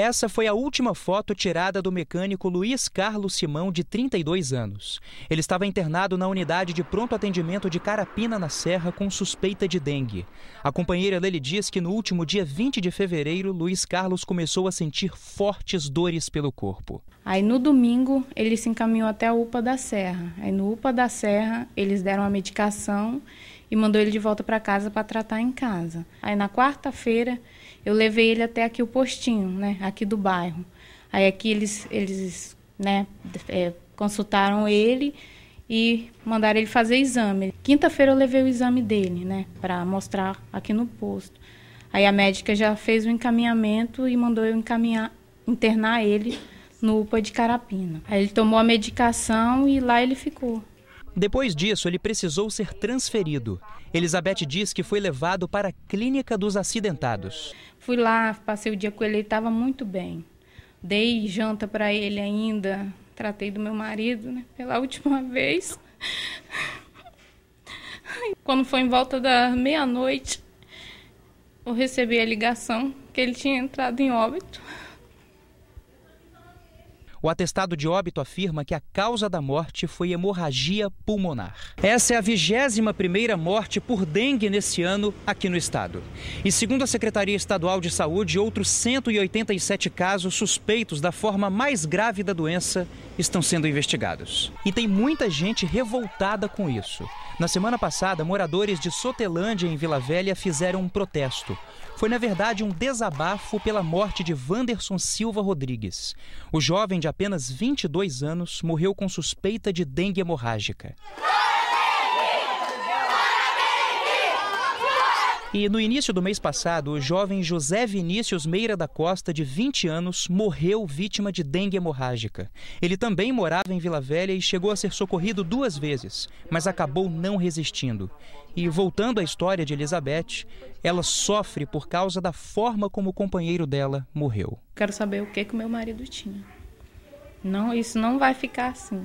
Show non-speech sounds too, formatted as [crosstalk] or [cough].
Essa foi a última foto tirada do mecânico Luiz Carlos Simão, de 32 anos. Ele estava internado na unidade de pronto atendimento de Carapina, na Serra, com suspeita de dengue. A companheira dele diz que no último dia 20 de fevereiro, Luiz Carlos começou a sentir fortes dores pelo corpo. Aí no domingo ele se encaminhou até a UPA da Serra. Aí no UPA da Serra eles deram a medicação e mandou ele de volta para casa para tratar em casa. Aí na quarta-feira eu levei ele até aqui o postinho, né, aqui do bairro. Aí aqui eles eles, né, é, consultaram ele e mandaram ele fazer exame. Quinta-feira eu levei o exame dele, né, para mostrar aqui no posto. Aí a médica já fez o encaminhamento e mandou eu encaminhar internar ele no UPA de Carapina. Aí ele tomou a medicação e lá ele ficou. Depois disso, ele precisou ser transferido. Elizabeth diz que foi levado para a clínica dos acidentados. Fui lá, passei o dia com ele, ele estava muito bem. Dei janta para ele ainda, tratei do meu marido, né, pela última [laughs] vez. Quando foi em volta da meia-noite, eu recebi a ligação que ele tinha entrado em óbito. O atestado de óbito afirma que a causa da morte foi hemorragia pulmonar. Essa é a 21 morte por dengue nesse ano aqui no estado. E segundo a Secretaria Estadual de Saúde, outros 187 casos suspeitos da forma mais grave da doença estão sendo investigados. E tem muita gente revoltada com isso. Na semana passada, moradores de Sotelândia, em Vila Velha, fizeram um protesto. Foi, na verdade, um desabafo pela morte de Wanderson Silva Rodrigues. O jovem de apenas 22 anos morreu com suspeita de dengue hemorrágica. E no início do mês passado, o jovem José Vinícius Meira da Costa, de 20 anos, morreu vítima de dengue hemorrágica. Ele também morava em Vila Velha e chegou a ser socorrido duas vezes, mas acabou não resistindo. E voltando à história de Elizabeth, ela sofre por causa da forma como o companheiro dela morreu. Quero saber o que que meu marido tinha. Não, isso não vai ficar assim.